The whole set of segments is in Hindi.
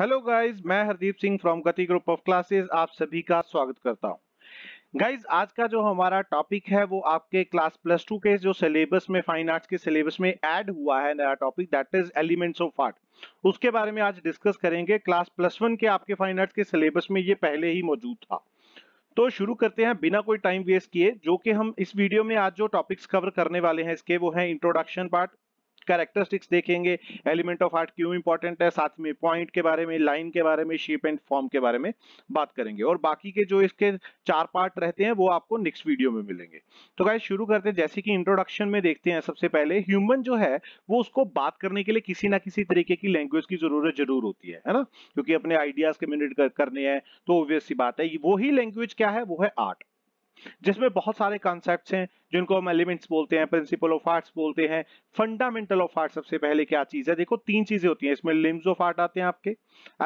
हेलो गाइस मैं Hardeep Singh from Gati group of classes आप सभी का स्वागत करता हूं गाइस आज का जो हमारा टॉपिक है वो आपके क्लास प्लस टू के जो सिलेबस में फाइन आर्ट्स के सिलेबस में ऐड हुआ है नया topic that is elements of art उसके बारे में आज डिस्कस करेंगे क्लास प्लस वन के आपके फाइन आर्ट्स के सिलेबस में ये पहले ही मौजूद था तो शुरू करते हैं बिना कोई टाइम वेस्ट किए जो कि हम इस वीडियो में आज जो टॉपिक्स कवर करने वाले हैं इसके वो है इंट्रोडक्शन पार्ट कैरेक्टरिस्टिक्स देखेंगे एलिमेंट ऑफ आर्ट क्यों इंपॉर्टेंट है साथ में पॉइंट के बारे में लाइन के बारे में शेप एंड फॉर्म के बारे में बात करेंगे और बाकी के जो इसके चार पार्ट रहते हैं वो आपको नेक्स्ट वीडियो में मिलेंगे तो गाइस शुरू करते हैं जैसे कि इंट्रोडक्शन में देखते हैं सबसे पहले ह्यूमन जो है वो उसको बात करने के लिए किसी ना किसी तरीके की लैंग्वेज की जरूरत जरूर होती है है ना क्योंकि अपने आइडियाज कम्युनिकेट करने हैं तो ऑब्वियस सी बात है वो ही लैंग्वेज क्या है वो है आर्ट जिसमें बहुत सारे कॉन्सेप्ट हैं जिनको हम एलिमेंट्स बोलते हैं प्रिंसिपल ऑफ आर्ट्स बोलते हैं फंडामेंटल ऑफ आर्ट सबसे पहले क्या चीज है देखो तीन चीजें होती हैं इसमें लिम्स ऑफ आर्ट आते हैं आपके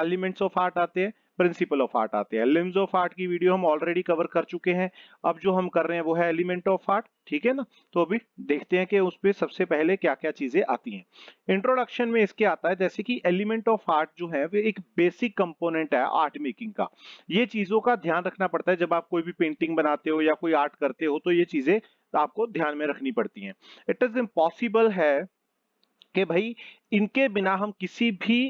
एलिमेंट्स ऑफ आर्ट आते हैं प्रिंसिपल ऑफ आर्ट आते हैं लिम्स ऑफ आर्ट की वीडियो हम ऑलरेडी कवर कर चुके हैं अब जो हम कर रहे हैं वो है एलिमेंट ऑफ आर्ट ठीक है ना तो अभी देखते हैं कि उस पर सबसे पहले क्या क्या चीजें आती हैं इंट्रोडक्शन में इसके आता है जैसे कि एलिमेंट ऑफ आर्ट जो है वो एक बेसिक कंपोनेंट है आर्ट मेकिंग का ये चीजों का ध्यान रखना पड़ता है जब आप कोई भी पेंटिंग बनाते हो या कोई आर्ट करते हो तो ये चीजें आपको ध्यान में रखनी पड़ती हैं इट इज इम्पॉसिबल है कि भाई इनके बिना हम किसी भी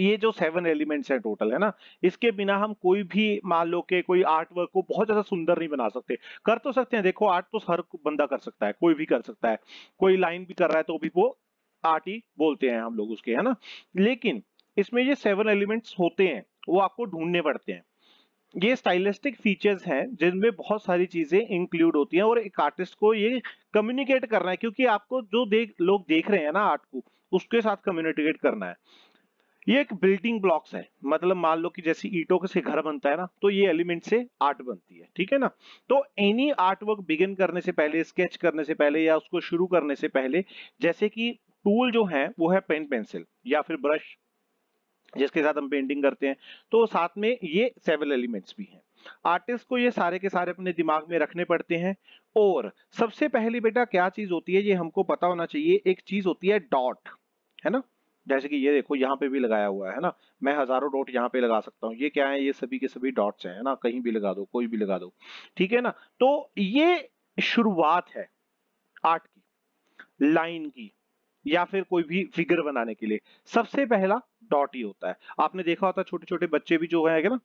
ये जो सेवन एलिमेंट्स है टोटल है ना इसके बिना हम कोई भी मान लो के कोई आर्ट वर्क को बहुत ज्यादा सुंदर नहीं बना सकते कर तो सकते हैं देखो आर्ट तो हर बंदा कर सकता है कोई भी कर सकता है कोई लाइन भी कर रहा है तो भी वो आर्ट ही बोलते हैं हम लोग उसके है ना लेकिन इसमें ये सेवन एलिमेंट्स होते हैं वो आपको ढूंढने पड़ते हैं ये स्टाइलिस्टिक फीचर्स हैं जिनमें बहुत सारी चीजें इंक्लूड होती हैं और एक आर्टिस्ट को ये कम्युनिकेट करना है क्योंकि आपको जो देख लोग देख रहे हैं ना आर्ट को उसके साथ कम्युनिकेट करना है ये एक बिल्डिंग ब्लॉक्स है मतलब मान लो कि जैसे ईटों से घर बनता है ना तो ये एलिमेंट से आर्ट बनती है ठीक है ना तो एनी आर्ट वर्क बिगिन करने से पहले स्केच करने से पहले या उसको शुरू करने से पहले जैसे कि टूल जो है वो है पेन पेंसिल या फिर ब्रश जिसके साथ हम पेंटिंग करते हैं तो साथ में ये सेवल एलिमेंट्स भी हैं आर्टिस्ट को ये सारे के सारे अपने दिमाग में रखने पड़ते हैं और सबसे पहले बेटा क्या चीज होती है ये हमको पता होना चाहिए एक चीज होती है डॉट है ना जैसे कि ये देखो यहाँ पे भी लगाया हुआ है ना मैं हजारों डॉट यहाँ पे लगा सकता हूँ ये क्या है ये सभी के सभी डॉट्स हैं ना कहीं भी लगा दो कोई भी लगा दो ठीक है ना तो ये शुरुआत है आर्ट की लाइन की या फिर कोई भी फिगर बनाने के लिए सबसे पहला डॉट ही होता है आपने देखा होता है छोटे छोटे बच्चे भी जो है ना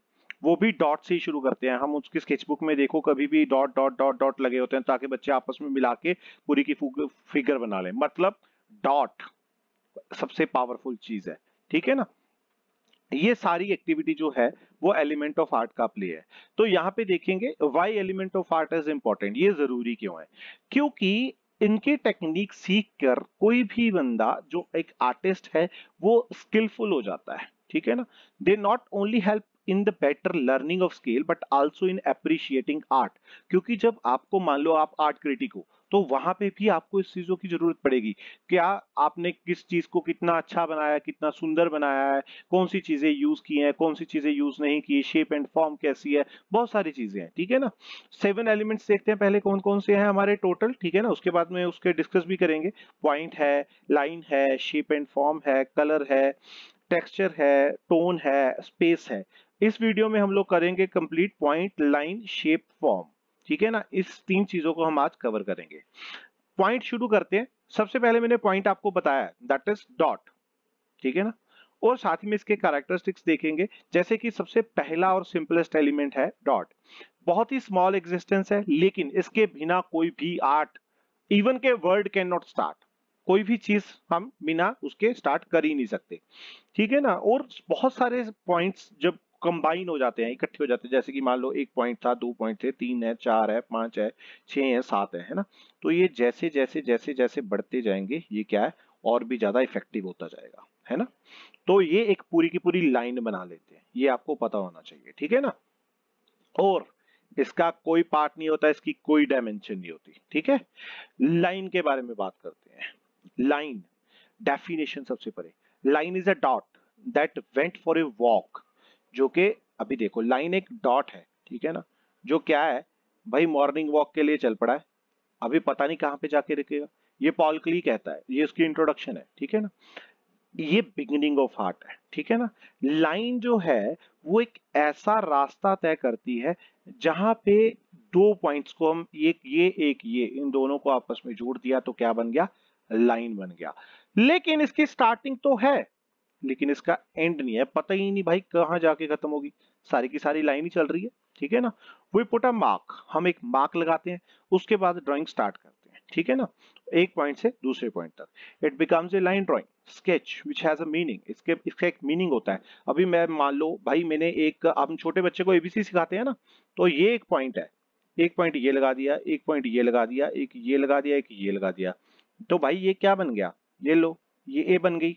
वो भी डॉट से ही शुरू करते हैं हम उसकी स्केचबुक में देखो कभी भी डॉट डॉट डॉट डॉट लगे होते हैं ताकि बच्चे आपस में मिला के पूरी की फिगर बना ले मतलब डॉट सबसे पावरफुल चीज है ठीक है ना ये सारी एक्टिविटी जो है वो एलिमेंट ऑफ आर्ट का प्ले है तो यहाँ पे देखेंगे why element of art is important ये जरूरी क्यों है क्योंकि इनके टेक्निक सीख कर कोई भी बंदा जो एक आर्टिस्ट है वो स्किलफुल हो जाता है ठीक है ना they not only help in the better learning of scale but also in appreciating art क्योंकि जब आपको मान लो आप आर्ट क्रिटिक हो तो वहां पे भी आपको इस चीजों की जरूरत पड़ेगी क्या आपने किस चीज को कितना अच्छा बनाया कितना सुंदर बनाया है कौन सी चीजें यूज की हैं कौन सी चीजें यूज नहीं की शेप एंड फॉर्म कैसी है बहुत सारी चीजें हैं ठीक है ना सेवन एलिमेंट्स देखते हैं पहले कौन कौन से हैं हमारे टोटल ठीक है ना उसके बाद में उसके डिस्कस भी करेंगे पॉइंट है लाइन है शेप एंड फॉर्म है कलर है टेक्स्चर है टोन है स्पेस है इस वीडियो में हम लोग करेंगे complete point line shape form ठीक है ना इस तीन चीजों को हम आज कवर करेंगे पॉइंट शुरू करते हैं सबसे पहले मैंने पॉइंट आपको बताया दैट इज डॉट ठीक है ना और साथ में इसके कैरेक्टरिस्टिक्स देखेंगे जैसे कि सबसे पहला और सिंपलेस्ट एलिमेंट है डॉट बहुत ही स्मॉल एग्जिस्टेंस है लेकिन इसके बिना कोई भी आर्ट इवन के वर्ड कैन नॉट स्टार्ट कोई भी चीज हम बिना उसके स्टार्ट कर ही नहीं सकते ठीक है ना और बहुत सारे पॉइंट्स जब कंबाइन हो जाते हैं इकट्ठे हो जाते हैं जैसे कि मान लो एक पॉइंट था दो पॉइंट थे तीन है चार है पांच है छह है सात है है ना तो ये जैसे जैसे जैसे जैसे बढ़ते जाएंगे ये क्या है और भी ज्यादा इफेक्टिव होता जाएगा है ना तो ये एक पूरी की पूरी लाइन बना लेते हैं ये आपको पता होना चाहिए ठीक है ना और इसका कोई पार्ट नहीं होता इसकी कोई डायमेंशन नहीं होती ठीक है लाइन के बारे में बात करते हैं लाइन डेफिनेशन सबसे परे line is a dot that went for a walk जो कि अभी देखो लाइन एक डॉट है ठीक है ना जो क्या है भाई मॉर्निंग वॉक के लिए चल पड़ा है अभी पता नहीं कहाँ पे जाके रखेगा ये पॉल क्ली कहता है ये इसकी इंट्रोडक्शन है ठीक है ना ये बिगिनिंग ऑफ हार्ट है ठीक है ना लाइन जो है वो एक ऐसा रास्ता तय करती है जहां पे दो पॉइंट्स को हम एक ये एक ये इन दोनों को आपस में जोड़ दिया तो क्या बन गया लाइन बन गया लेकिन इसकी स्टार्टिंग तो है लेकिन इसका एंड नहीं है पता ही नहीं भाई कहाँ जाके खत्म होगी सारी की सारी लाइन ही चल रही है ठीक है ना वी पुट अ मार्क हम एक मार्क लगाते हैं उसके बाद ड्राइंग स्टार्ट करते हैं ठीक है ना एक पॉइंट से दूसरे पॉइंट तक it becomes a line drawing sketch which has meaning इसके इसका एक मीनिंग होता है अभी मैं मान लो भाई मैंने एक आप छोटे बच्चे को एबीसी सिखाते हैं ना तो ये एक पॉइंट है एक पॉइंट ये लगा दिया एक पॉइंट ये लगा दिया एक ये लगा दिया एक ये लगा दिया तो भाई ये क्या बन गया ये लो ये ए बन गई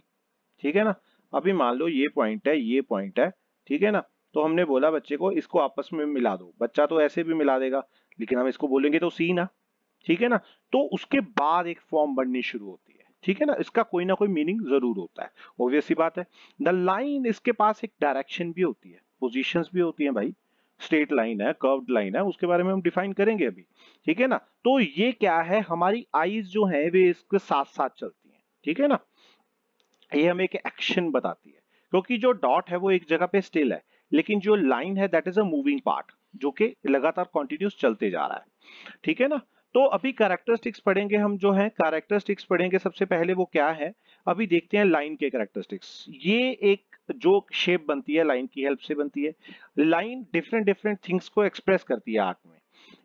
ठीक है ना अभी मान लो ये पॉइंट है ये पॉइंट है ठीक है ना तो हमने बोला बच्चे को इसको आपस में मिला दो बच्चा तो ऐसे भी मिला देगा लेकिन हम इसको बोलेंगे तो सी ना ठीक है ना तो उसके बाद एक फॉर्म बननी शुरू होती है ठीक है ना इसका कोई ना कोई मीनिंग जरूर होता है ऑब्वियस ही बात है द लाइन इसके पास एक डायरेक्शन भी होती है पोजिशन भी होती है भाई स्ट्रेट लाइन है कर्व लाइन है उसके बारे में हम डिफाइन करेंगे अभी ठीक है ना तो ये क्या है हमारी आईज जो है वे इसके साथ साथ चलती है ठीक है ना ये हमें एक एक्शन बताती है क्योंकि जो डॉट है वो एक जगह पे स्टिल है लेकिन जो लाइन है that is a moving part जो कि लगातार कॉन्टिन्यूस चलते जा रहा है ठीक है ना तो अभी कैरेक्टरिस्टिक्स पढ़ेंगे हम जो है कैरेक्टरिस्टिक्स पढ़ेंगे सबसे पहले वो क्या है अभी देखते हैं लाइन के कैरेक्टरिस्टिक्स ये एक जो शेप बनती है लाइन की हेल्प से बनती है लाइन डिफरेंट डिफरेंट थिंग्स को एक्सप्रेस करती है आर्ट में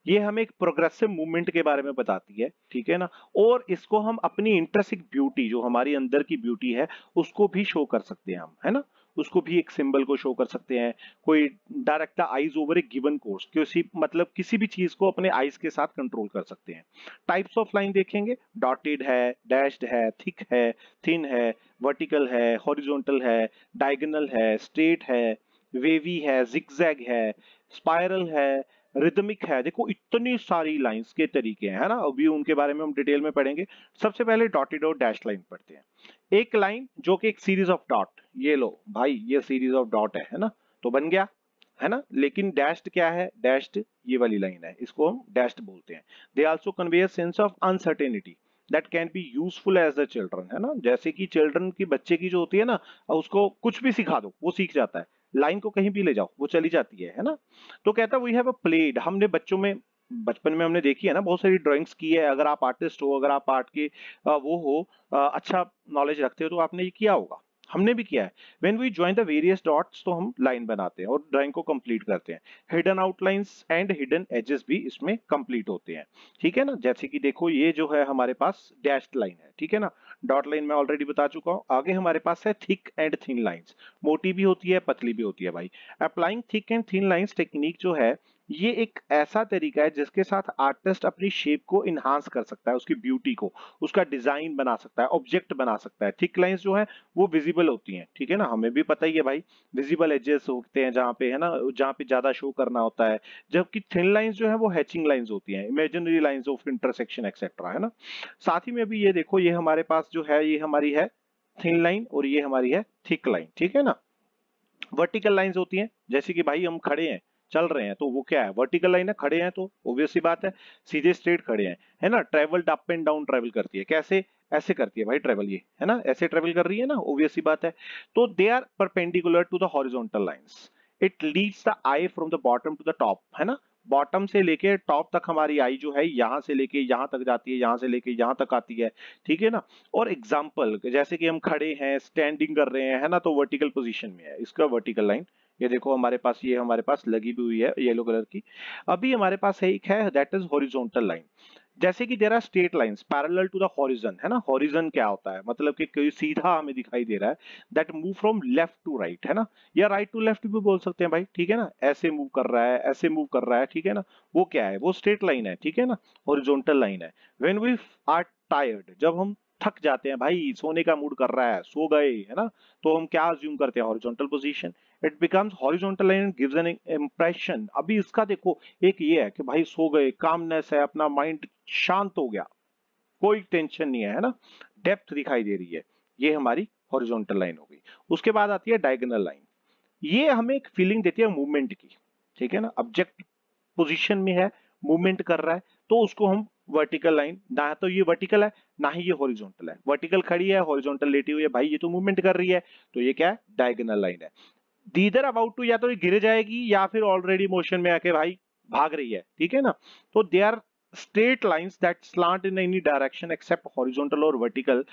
ये हमें एक प्रोग्रेसिव मूवमेंट के बारे में बताती है ठीक है ना और इसको हम अपनी इंटरेस्टिंग ब्यूटी जो हमारी अंदर की ब्यूटी है उसको भी शो कर सकते हैं हम है ना उसको भी एक सिंबल को शो कर सकते हैं कोई direct eyes over a given course किसी मतलब किसी भी चीज को अपने आईज के साथ कंट्रोल कर सकते हैं टाइप्स ऑफ लाइन देखेंगे डॉटेड है डैश्ड है थिक है थिन है वर्टिकल है हॉरिजॉन्टल है डायगनल है स्ट्रेट है वेवी है जिक्जैग है स्पायरल है रिदमिक है देखो इतनी सारी लाइंस के तरीके हैं ना अभी उनके बारे में हम डिटेल में पढ़ेंगे सबसे पहले डॉटेड और डैश लाइन पढ़ते हैं एक लाइन जो कि एक सीरीज ऑफ डॉट ये लो भाई ये सीरीज ऑफ डॉट है, है ना तो बन गया है ना लेकिन डैश्ड क्या है डैश्ड ये वाली लाइन है इसको हम डैश्ड बोलते हैं they also convey sense of uncertainty that can be useful as a children है ना जैसे कि चिल्ड्रन की बच्चे की जो होती है ना उसको कुछ भी सिखा दो वो सीख जाता है लाइन को कहीं भी ले जाओ वो चली जाती है है ना तो कहता है वी हैव अ प्लेड हमने बच्चों में बचपन में हमने देखी है ना बहुत सारी ड्राइंग्स की है अगर आप आर्टिस्ट हो अगर आप आर्ट के वो हो अच्छा नॉलेज रखते हो तो आपने ये किया होगा हमने भी किया है when we join the various dots तो हम लाइन बनाते हैं और ड्राइंग को कंप्लीट करते हैं hidden outlines and hidden edges भी इसमें कंप्लीट होते हैं ठीक है ना जैसे कि देखो ये जो है हमारे पास डैश लाइन है ठीक है ना डॉट लाइन मैं ऑलरेडी बता चुका हूं आगे हमारे पास है थिक एंड थिन लाइंस मोटी भी होती है पतली भी होती है भाई applying thick and thin lines technique जो है ये एक ऐसा तरीका है जिसके साथ आर्टिस्ट अपनी शेप को इनहांस कर सकता है उसकी ब्यूटी को उसका डिजाइन बना सकता है ऑब्जेक्ट बना सकता है थिक लाइंस जो है वो विजिबल होती हैं ठीक है ना हमें भी पता ही है भाई विजिबल एजेस होते हैं जहाँ पे है ना जहाँ पे ज्यादा शो करना होता है जबकि थिन लाइन्स जो है वो हैचिंग लाइन्स होती है imaginary lines of intersection etcetera है ना साथ ही में भी ये देखो ये हमारे पास जो है ये हमारी है थिन लाइन और ये हमारी है थिक लाइन ठीक है ना वर्टिकल लाइंस होती हैं जैसे कि भाई हम खड़े हैं चल रहे हैं तो वो क्या है वर्टिकल लाइन है खड़े हैं तो ओब्वियसली बात है सीधे स्ट्रेट खड़े हैं है ना travel up and down travel करती है कैसे ऐसे करती है भाई ट्रेवल ये है ना ऐसे ट्रेवल कर रही है ना ओब्वियसली बात है तो they are perpendicular to the horizontal lines it leads the eye from the bottom to the top है ना बॉटम से लेके टॉप तक हमारी आई जो है यहां से लेके यहां तक जाती है यहां से लेके यहां तक आती है ठीक है ना और एग्जाम्पल जैसे कि हम खड़े हैं स्टैंडिंग कर रहे हैं है ना तो वर्टिकल पोजिशन में है इसका वर्टिकल लाइन ये देखो हमारे पास ये हमारे पास लगी भी हुई है येलो कलर की अभी हमारे पास है एक है दैट इज हॉरिजॉन्टल लाइन जैसे कि there are straight line parallel to the horizon है ना हॉरिजन क्या होता है मतलब कि कोई सीधा हमें दिखाई दे रहा है that move from left to right है ना या राइट टू लेफ्ट भी बोल सकते हैं भाई ठीक है ना ऐसे मूव कर रहा है ऐसे मूव कर रहा है ठीक है ना वो क्या है वो स्ट्रेट लाइन है ठीक है ना हॉरिजॉन्टल लाइन है वेन वी आर टायर्ड जब हम थक जाते हैं भाई सोने का मूड कर रहा है सो गए है ना तो हम क्या अज्यूम करते हैं horizontal position it becomes horizontal and gives an impression अभी इसका देखो एक ये है कि भाई सो गए कामनेस है अपना माइंड शांत हो गया कोई टेंशन नहीं है है ना डेप्थ दिखाई दे रही है ये हमारी हॉरिजॉन्टल लाइन हो गई उसके बाद आती है डायगोनल लाइन ये हमें एक फीलिंग देती है मूवमेंट की ठीक है ना ऑब्जेक्ट पोजीशन में है मूवमेंट कर रहा है तो उसको हम वर्टिकल लाइन ना तो ये वर्टिकल है ना ही ये हॉरिजॉन्टल है वर्टिकल खड़ी है हॉरिजॉन्टल लेटी हुई है भाई ये तो मूवमेंट कर रही है तो ये क्या है डायगनल लाइन है दीदर अबाउट टू या तो ये गिर जाएगी या फिर ऑलरेडी मोशन में आके भाई भाग रही है ठीक है ना तो they are straight line that slant in any direction except horizontal और वर्टिकल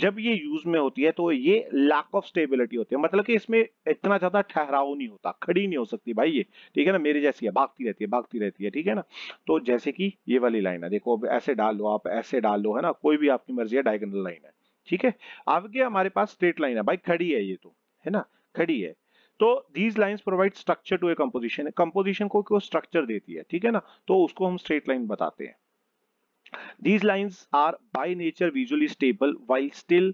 जब ये यूज में होती है तो ये लैक ऑफ स्टेबिलिटी होती है मतलब कि इसमें इतना ज्यादा ठहराव नहीं होता खड़ी नहीं हो सकती भाई ये ठीक है ना मेरी जैसी है भागती रहती है भागती रहती है ठीक है ना तो जैसे कि ये वाली लाइन है देखो अब ऐसे डाल लो आप ऐसे डाल लो है ना कोई भी आपकी मर्जी है डायगनल लाइन है ठीक है क्या हमारे पास स्ट्रेट लाइन है भाई खड़ी है ये तो है ना खड़ी है तो these line provide structure to a composition composition को क्यों स्ट्रक्चर देती है ठीक है ना तो उसको हम स्ट्रेट लाइन बताते हैं These lines are by nature visually stable while still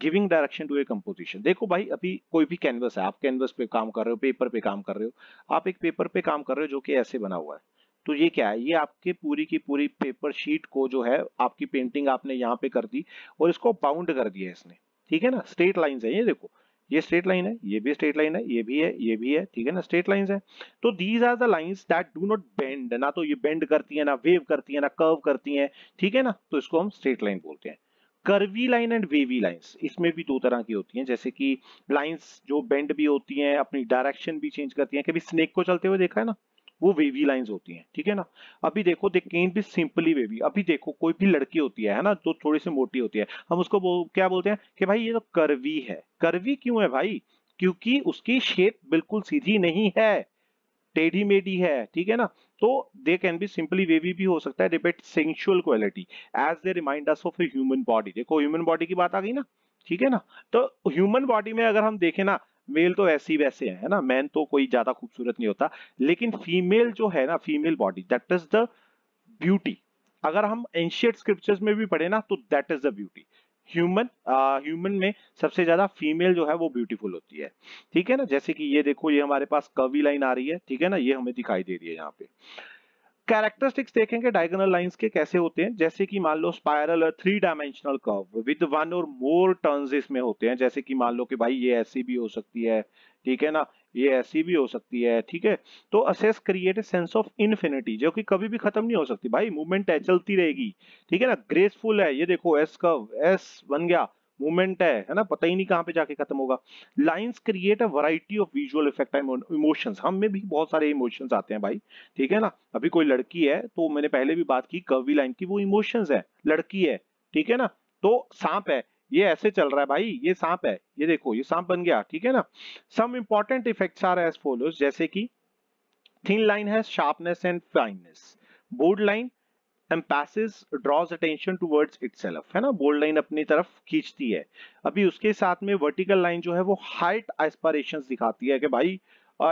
giving direction to a composition dekho bhai abhi koi bhi canvas hai आप कैनवस पे काम कर रहे हो पेपर पे काम कर रहे हो आप एक पेपर पे काम कर रहे हो जो ki ऐसे बना हुआ है तो ये क्या है ये आपके पूरी की पूरी पेपर शीट को जो है आपकी पेंटिंग आपने यहाँ पे कर दी और इसको बाउंड कर दिया इसने ठीक है ना स्ट्रेट लाइन है ये देखो ये स्ट्रेट लाइन है ये भी स्ट्रेट लाइन है ये भी है ये भी है ठीक है ना स्ट्रेट लाइंस है तो these are the lines that do not bend ना तो ये बेंड करती है ना वेव करती है ना कर्व करती है ठीक है ना तो इसको हम स्ट्रेट लाइन बोलते हैं curvy line and wavy lines इसमें भी दो तरह की होती हैं जैसे कि लाइंस जो बेंड भी होती हैं अपनी डायरेक्शन भी चेंज करती हैं कभी स्नेक को चलते हुए देखा है ना वो वेवी लाइंस होती हैं ठीक है ना अभी देखो दे कैन भी सिंपली वेवी अभी देखो कोई भी लड़की होती है ना जो थोड़ी सी मोटी होती है हम उसको बो, क्या बोलते हैं कि भाई ये तो करवी है करवी क्यों है भाई क्योंकि उसकी शेप बिल्कुल सीधी नहीं है टेढ़ी मेढ़ी है ठीक है ना तो they can be simply wavy भी हो सकता है repeat sensual quality as they remind us of human body देखो ह्यूमन बॉडी की बात आ गई ना ठीक है ना तो ह्यूमन बॉडी में अगर हम देखें ना मेल तो ऐसे ही वैसे है ना मैन तो कोई ज्यादा खूबसूरत नहीं होता लेकिन फीमेल जो है ना female body that is the beauty अगर हम एंशियट स्क्रिप्चर्स में भी पढ़े ना तो that is the beauty human human में सबसे ज्यादा फीमेल जो है वो ब्यूटीफुल होती है ठीक है ना जैसे कि ये देखो ये हमारे पास कवी लाइन आ रही है ठीक है ना ये हमें दिखाई दे रही है यहाँ पे कैरेक्टरिस्टिक्स देखेंगे डायगोनल लाइंस के कैसे होते हैं जैसे कि मान लो स्पायरल और three dimensional curve with one और मोर टर्न्स इसमें होते हैं जैसे कि मान लो कि भाई ये ऐसी भी हो सकती है ठीक है ना ये ऐसी भी हो सकती है ठीक है तो असेस क्रिएट सेंस ऑफ इन्फिनिटी जो कि कभी भी खत्म नहीं हो सकती भाई मूवमेंट चलती रहेगी ठीक है ना ग्रेसफुल है ये देखो एस कर्व एस बन गया मोमेंट है है ना पता ही नहीं कहाँ पे जाके खत्म होगा lines create a variety of visual effect emotions हम में भी बहुत सारे इमोशंस आते हैं भाई ठीक है ना अभी कोई लड़की है तो मैंने पहले भी बात की कवी लाइन की वो इमोशंस है लड़की है ठीक है ना तो सांप है ये ऐसे चल रहा है भाई ये सांप है ये देखो ये सांप बन गया ठीक है ना some important effect are as follows जैसे कि थिन लाइन है sharpness and fineness bold line and passage draws attention towards itself है ना बोल्ड लाइन अपनी तरफ खींचती है अभी उसके साथ में वर्टिकल लाइन जो है वो हाइट एस्पायरेशन दिखाती है कि भाई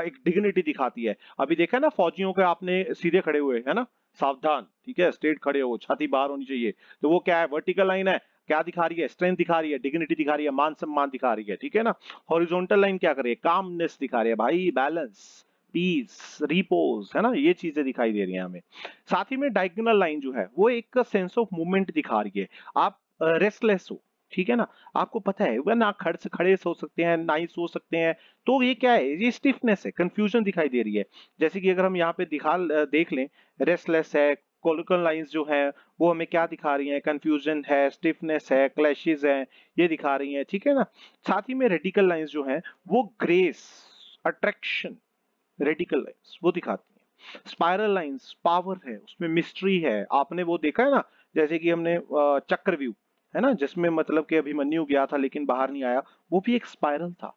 एक डिग्निटी दिखाती है अभी देखा ना फौजियों के आपने सीधे खड़े हुए है ना सावधान ठीक है स्ट्रेट खड़े हो छाती बाहर होनी चाहिए तो वो क्या है वर्टिकल लाइन है क्या दिखा रही है स्ट्रेंथ दिखा रही है डिग्निटी दिखा रही है मान सम्मान दिखा रही है ठीक है ना हॉरिजॉन्टल लाइन क्या कर रही है कामनेस दिखा रही है भाई बैलेंस पीस रिपोज है ना ये चीजें दिखाई दे रही हैं हमें साथ ही में डायगोनल लाइन जो है वो एक सेंस ऑफ मूवमेंट दिखा रही है आप रेस्टलेस हो ठीक है ना आपको पता है वह ना खड़ से खड़े सो सकते हैं ना ही सो सकते हैं तो ये क्या है ये स्टिफनेस है कंफ्यूजन दिखाई दे रही है जैसे कि अगर हम यहाँ पे दिखा देख लें रेस्टलेस है कोलिकल लाइंस जो हैं वो हमें क्या दिखा रही हैं कंफ्यूजन है स्टिफनेस है क्लैशेज है ये दिखा रही हैं ठीक है ना साथ ही में रेडिकल लाइंस जो हैं वो ग्रेस अट्रैक्शन रेडिकल लाइन्स वो दिखाती है स्पायरल लाइन्स पावर है उसमें मिस्ट्री है आपने वो देखा है ना जैसे कि हमने चक्रव्यू है ना जिसमें मतलब कि अभिमन्यु गया था लेकिन बाहर नहीं आया वो भी एक स्पायरल था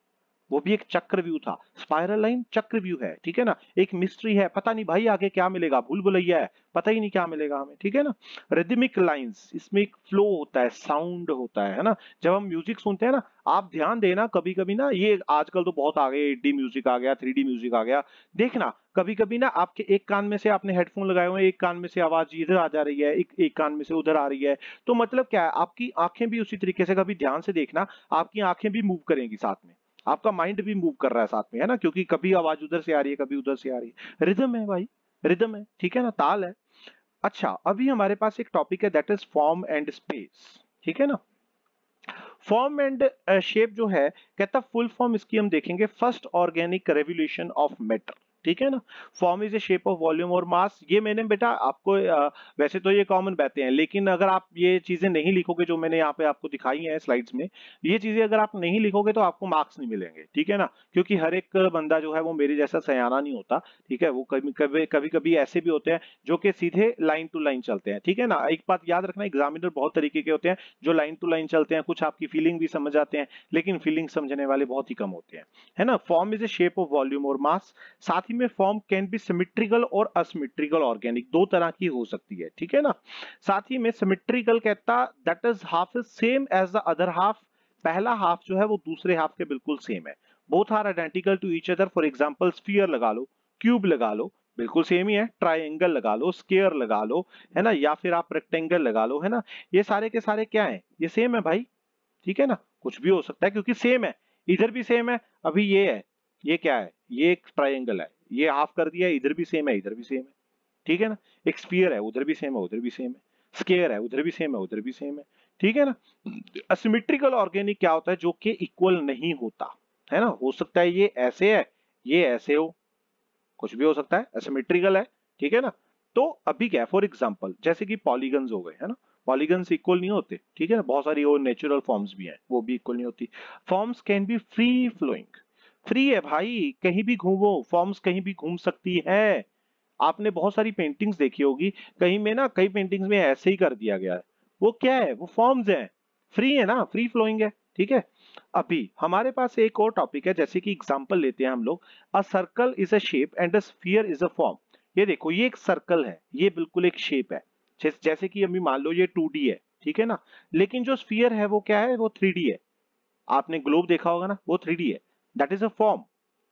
वो भी एक चक्र व्यू था स्पाइरल लाइन चक्र व्यू है ठीक है ना एक मिस्ट्री है पता नहीं भाई आगे क्या मिलेगा भूल भुलैया है पता ही नहीं क्या मिलेगा हमें ठीक है ना रिदमिक लाइंस इसमें एक फ्लो होता है साउंड होता है ना जब हम म्यूजिक सुनते हैं ना आप ध्यान देना कभी कभी ना ये आजकल तो बहुत आ गए एट म्यूजिक आ गया थ्री म्यूजिक आ गया देखना कभी कभी ना आपके एक कान में से आपने हेडफोन लगाए हुए एक कान में से आवाज इधर आ जा रही है एक एक कान में से उधर आ रही है तो मतलब क्या है आपकी आंखें भी उसी तरीके से कभी ध्यान से देखना आपकी आंखें भी मूव करेंगी साथ में आपका माइंड भी मूव कर रहा है साथ में है ना क्योंकि कभी आवाज उधर से आ रही है कभी उधर से आ रही है रिदम है भाई रिदम है ठीक है ना ताल है अच्छा अभी हमारे पास एक टॉपिक है that is form and space ठीक है ना फॉर्म एंड शेप जो है कहता फुल फॉर्म इसकी हम देखेंगे first organic revolution of matter ठीक है ना form is a shape of volume और मास ये मैंने बेटा आपको वैसे तो ये कॉमन बहते हैं लेकिन अगर आप ये चीजें नहीं लिखोगे जो मैंने यहाँ पे आपको दिखाई है स्लाइड्स में ये चीजें अगर आप नहीं लिखोगे तो आपको मार्क्स नहीं मिलेंगे ठीक है ना क्योंकि हर एक बंदा जो है वो मेरे जैसा सयाना नहीं होता ठीक है वो कभी कभी कभी कभी ऐसे भी होते हैं जो कि सीधे लाइन टू लाइन चलते हैं ठीक है ना एक बात याद रखना एग्जामिनर बहुत तरीके के होते हैं जो लाइन टू लाइन चलते हैं कुछ आपकी फीलिंग भी समझ आते हैं लेकिन फीलिंग समझने वाले बहुत ही कम होते हैं है ना form is a shape of volume और मास साथ ही में फॉर्म कैन बी सिमिट्रिकल और असमिट्रिकल ऑर्गेनिक दो तरह की हो सकती है ठीक है ना साथ ही में सिमिट्रिकल कहता that is half is same as the other half पहला हाफ जो है वो दूसरे हाफ के बिल्कुल सेम है both are identical to each other for example sphere लगा लो क्यूब लगा लो बिल्कुल सेम ही है ट्राइंगल लगा लो स्केयर लगा लो है ना या फिर आप रेक्टेंगल लगा लो है ना ये सारे के सारे क्या है ये सेम है भाई ठीक है ना कुछ भी हो सकता है क्योंकि सेम है इधर भी सेम है अभी ये है ये क्या है ये एक ट्राइंगल है ये हाफ कर दिया इधर भी सेम है इधर भी सेम है ठीक है ना एक स्पीयर है उधर भी सेम है उधर भी सेम है स्केयर है उधर भी सेम है उधर भी सेम है ठीक है ना असिमिट्रिकल ऑर्गेनिक क्या होता है जो कि इक्वल नहीं होता है ना हो सकता है ये ऐसे है ये ऐसे हो कुछ भी हो सकता है असिमिट्रिकल है ठीक है ना तो अभी क्या फॉर एग्जाम्पल जैसे कि पॉलीगन्स हो गए है ना पॉलीगन्स इक्वल नहीं होते ठीक है ना बहुत सारी और नेचुरल फॉर्म्स भी हैं वो भी इक्वल नहीं होती forms can be free flowing free है भाई कहीं भी घूमो फॉर्म्स कहीं भी घूम सकती है आपने बहुत सारी पेंटिंग्स देखी होगी कहीं में ना कई पेंटिंग्स में ऐसे ही कर दिया गया है वो क्या है वो फॉर्म्स हैं फ्री है ना फ्री फ्लोइंग है ठीक है अभी हमारे पास एक और टॉपिक है जैसे कि एग्जांपल लेते हैं हम लोग a circle is a shape and a sphere is a form ये देखो ये एक सर्कल है ये बिल्कुल एक शेप है जैसे कि अभी मान लो ये टू है ठीक है ना लेकिन जो स्फीयर है वो क्या है वो थ्री है आपने ग्लोब देखा होगा ना वो थ्री है दैट इज अ फॉर्म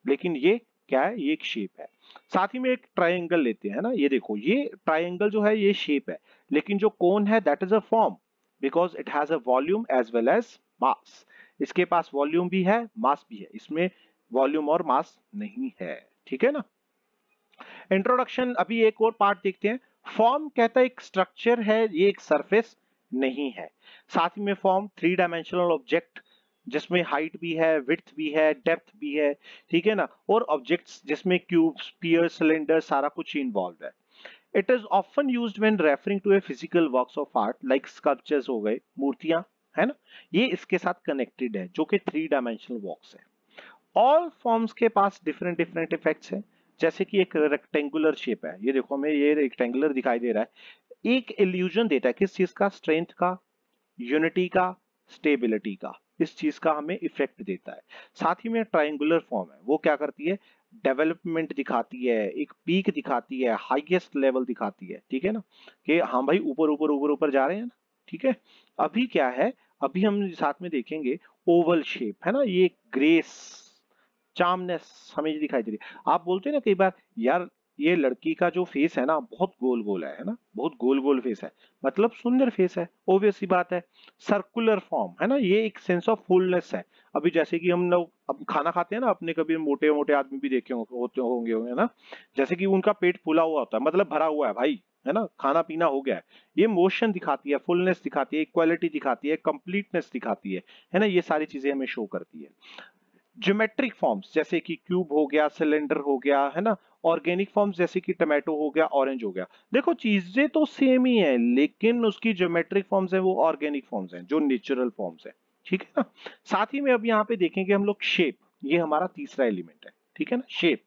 लेकिन ये क्या है ये एक शेप है साथ ही में एक ट्राइंगल लेते हैं ना ये देखो ये ट्राइंगल जो है ये शेप है लेकिन जो कोन है that is a form because it has a volume as well as mass इसके पास वॉल्यूम भी है मास भी है इसमें वॉल्यूम और मास नहीं है ठीक है ना इंट्रोडक्शन अभी एक और पार्ट देखते हैं फॉर्म कहता है एक स्ट्रक्चर है ये एक सरफेस नहीं है साथ ही में फॉर्म थ्री डायमेंशनल ऑब्जेक्ट जिसमें हाइट भी है विथ भी है डेप्थ भी है ठीक है ना और ऑब्जेक्ट्स जिसमें क्यूब्स पियर सिलेंडर सारा कुछ इन्वॉल्व है it is often use when referring to a physical work of art like sculptures हो गए मूर्तियां है ना ये इसके साथ कनेक्टेड है जो कि थ्री डायमेंशनल वॉक्स है ऑल फॉर्म्स के पास डिफरेंट डिफरेंट इफेक्ट्स हैं जैसे कि एक रेक्टेंगुलर शेप है ये देखो हमें ये रेक्टेंगुलर दिखाई दे रहा है एक इल्यूजन देता है किस चीज का स्ट्रेंथ का यूनिटी का स्टेबिलिटी का इस चीज का हमें इफेक्ट देता है साथ ही में ट्राइंगुलर फॉर्म है वो क्या करती है डेवलपमेंट दिखाती है एक पीक दिखाती है हाईएस्ट लेवल दिखाती है ठीक है ना कि हाँ भाई ऊपर ऊपर ऊपर ऊपर जा रहे हैं ना ठीक है अभी क्या है अभी हम साथ में देखेंगे ओवल शेप है ना ये ग्रेस चामनेस हमें दिखाई दे रही है आप बोलते हैं ना कई बार यार ये लड़की का जो फेस है ना बहुत गोल गोल है ना बहुत गोल गोल फेस है मतलब सुंदर फेस है ओबियस ही बात है सर्कुलर फॉर्म है ना ये एक सेंस ऑफ फुलनेस है अभी जैसे कि हम लोग अब खाना खाते हैं ना अपने कभी मोटे मोटे आदमी भी देखे होते होंगे होंगे ना जैसे कि उनका पेट फुला हुआ होता है मतलब भरा हुआ है भाई है ना खाना पीना हो गया है ये मोशन दिखाती है फुलनेस दिखाती है इक्वालिटी दिखाती है कंप्लीटनेस दिखाती है है ना ये सारी चीजें हमें शो करती है ज्योमेट्रिक फॉर्म्स जैसे कि क्यूब हो गया सिलेंडर हो गया है ना ऑर्गेनिक फॉर्म्स जैसे कि टमाटो हो गया ऑरेंज हो गया देखो चीजें तो सेम ही है लेकिन उसकी ज्योमेट्रिक फॉर्म्स है वो ऑर्गेनिक फॉर्म्स हैं जो नेचुरल फॉर्म्स हैं ठीक है ना साथ ही में अब यहाँ पे देखेंगे हम लोग शेप ये हमारा तीसरा एलिमेंट है ठीक है ना शेप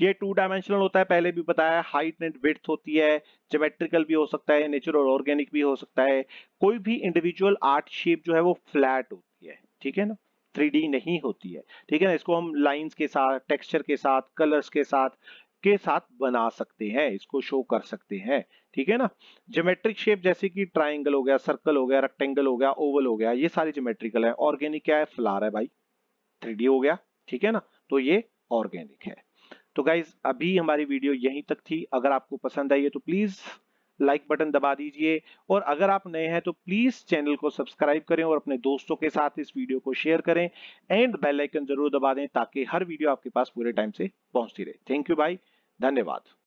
ये टू डायमेंशनल होता है पहले भी बताया हाइट एंड विथ होती है जोमेट्रिकल भी हो सकता है नेचुरल ऑर्गेनिक भी हो सकता है कोई भी इंडिविजुअल आर्ट शेप जो है वो फ्लैट होती है ठीक है ना थ्री नहीं होती है ठीक है ना इसको हम लाइन्स के साथ टेक्स्चर के साथ कलर्स के साथ के साथ बना सकते हैं इसको शो कर सकते हैं ठीक है ना जोमेट्रिक शेप जैसे कि ट्राइंगल हो गया सर्कल हो गया रेक्टेंगल हो गया ओवल हो गया ये सारी जोमेट्रिकल है ऑर्गेनिक क्या है फ्लार है भाई थ्री हो गया ठीक है ना तो ये ऑर्गेनिक है तो गाइज अभी हमारी वीडियो यहीं तक थी अगर आपको पसंद आई है तो प्लीज़ लाइक बटन दबा दीजिए और अगर आप नए हैं तो प्लीज चैनल को सब्सक्राइब करें और अपने दोस्तों के साथ इस वीडियो को शेयर करें एंड बेल आइकन जरूर दबा दें ताकि हर वीडियो आपके पास पूरे टाइम से पहुंचती रहे थैंक यू भाई धन्यवाद